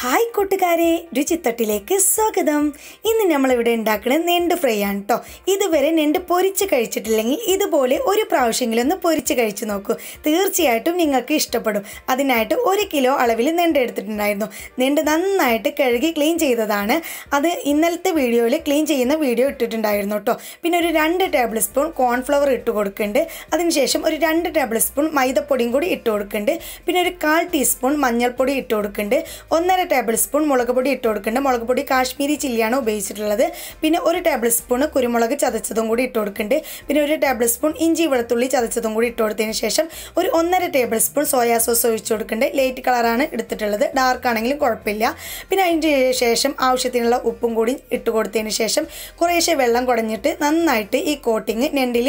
hi കൂട്ടുകാരെ രുചിത്തട്ടിലേക്ക് സ്വാഗതം ഇന്ന് നമ്മളിവിടെ ഉണ്ടാക്കുന്ന നെണ്ട് ഫ്രൈ ആണ് കേട്ടോ ഇതുവരെ നെണ്ട് പൊരിച്ച് കഴിച്ചിട്ടില്ലെങ്കിൽ ഇതുപോലെ ഒരു പ്രാവശ്യമെങ്കിലും ഒന്ന് പൊരിച്ച് കഴിച്ച് നോക്കൂ തീർച്ചയായിട്ടും നിങ്ങൾക്ക് ഇഷ്ടപ്പെടും അതിനായിട്ട് ഒരു കിലോ അളവിൽ നെണ്ട് എടുത്തിട്ടുണ്ടായിരുന്നു നെണ്ട് നന്നായിട്ട് കഴുകി ക്ലീൻ ചെയ്തതാണ് അത് ഇന്നലത്തെ വീഡിയോയിൽ ക്ലീൻ ചെയ്യുന്ന വീഡിയോ ഇട്ടിട്ടുണ്ടായിരുന്നു കേട്ടോ പിന്നെ ഒരു രണ്ട് ടേബിൾ സ്പൂൺ കോൺഫ്ലവർ ഇട്ട് കൊടുക്കുന്നുണ്ട് അതിനുശേഷം ഒരു രണ്ട് ടേബിൾ സ്പൂൺ മൈദപ്പൊടിയും കൂടി ഇട്ട് കൊടുക്കുന്നുണ്ട് പിന്നെ ഒരു കാൽ ടീസ്പൂൺ മഞ്ഞൾപ്പൊടി ഇട്ട് കൊടുക്കുന്നുണ്ട് ഒന്നര ടേബിൾ സ്പൂൺ മുളക് പൊടി ഇട്ട് കൊടുക്കേണ്ട മുളക് പൊടി കാശ്മീരി ചില്ലിയാണ് ഉപയോഗിച്ചിട്ടുള്ളത് പിന്നെ ഒരു ടേബിൾ സ്പൂൺ കുരുമുളക് ചതച്ചതും കൂടി ഇട്ട് കൊടുക്കുന്നുണ്ട് പിന്നെ ഒരു ടേബിൾ സ്പൂൺ ഇഞ്ചി വെളുത്തുള്ളി ചതച്ചതും കൂടി ഇട്ട് കൊടുത്തതിന് ശേഷം ഒരു ഒന്നര ടേബിൾ സ്പൂൺ സോയാ സോസ് ഒഴിച്ചു കൊടുക്കേണ്ടത് ലൈറ്റ് കളറാണ് എടുത്തിട്ടുള്ളത് ഡാർക്ക് ആണെങ്കിലും കുഴപ്പമില്ല പിന്നെ അതിന് ശേഷം ആവശ്യത്തിനുള്ള ഉപ്പും കൂടി ഇട്ട് കൊടുത്തതിന് ശേഷം കുറേശ്ശെ വെള്ളം കുടഞ്ഞിട്ട് നന്നായിട്ട് ഈ കോട്ടിങ് ഞണ്ടിൽ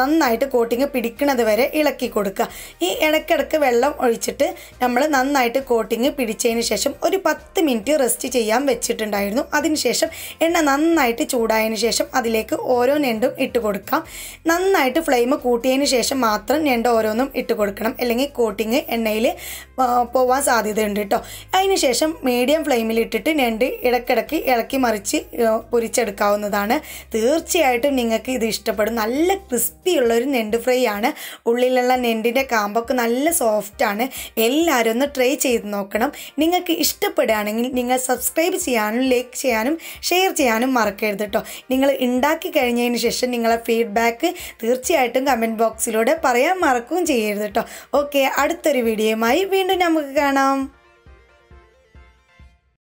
നന്നായിട്ട് കോട്ടിങ് പിടിക്കുന്നത് വരെ ഇളക്കി കൊടുക്കുക ഈ ഇടയ്ക്കിടയ്ക്ക് വെള്ളം ഒഴിച്ചിട്ട് നമ്മൾ നന്നായിട്ട് കോട്ടിങ് പിടിച്ചതിന് ശേഷം ശേഷം ഒരു പത്ത് മിനിറ്റ് റെസ്റ്റ് ചെയ്യാൻ വെച്ചിട്ടുണ്ടായിരുന്നു അതിനുശേഷം എണ്ണ നന്നായിട്ട് ചൂടായതിനു ശേഷം അതിലേക്ക് ഓരോ ഞണ്ടും ഇട്ട് കൊടുക്കാം നന്നായിട്ട് ഫ്ലെയിം കൂട്ടിയതിന് ശേഷം മാത്രം ഞണ്ട് ഓരോന്നും ഇട്ട് കൊടുക്കണം അല്ലെങ്കിൽ കോട്ടിങ് എണ്ണയിൽ പോവാൻ സാധ്യതയുണ്ട് കേട്ടോ അതിന് ശേഷം മീഡിയം ഫ്ലെയിമിൽ ഇട്ടിട്ട് ഞണ്ട് ഇടക്കിടക്ക് ഇളക്കി മറിച്ച് പൊരിച്ചെടുക്കാവുന്നതാണ് തീർച്ചയായിട്ടും നിങ്ങൾക്ക് ഇത് ഇഷ്ടപ്പെടും നല്ല ക്രിസ്പിയുള്ള ഒരു നെണ്ട് ഫ്രൈ ആണ് ഉള്ളിലുള്ള നെണ്ടിൻ്റെ കാമ്പൊക്കെ നല്ല സോഫ്റ്റാണ് എല്ലാവരും ഒന്ന് ട്രൈ ചെയ്ത് നോക്കണം നിങ്ങൾക്ക് നിങ്ങൾക്ക് ഇഷ്ടപ്പെടുകയാണെങ്കിൽ നിങ്ങൾ സബ്സ്ക്രൈബ് ചെയ്യാനും ലൈക്ക് ചെയ്യാനും ഷെയർ ചെയ്യാനും മറക്കരുത് കേട്ടോ നിങ്ങൾ ഉണ്ടാക്കി കഴിഞ്ഞതിന് ശേഷം നിങ്ങളെ ഫീഡ്ബാക്ക് തീർച്ചയായിട്ടും കമൻറ്റ് ബോക്സിലൂടെ പറയാൻ മറക്കുകയും ചെയ്യരുത് കേട്ടോ ഓക്കെ അടുത്തൊരു വീഡിയോയുമായി വീണ്ടും നമുക്ക് കാണാം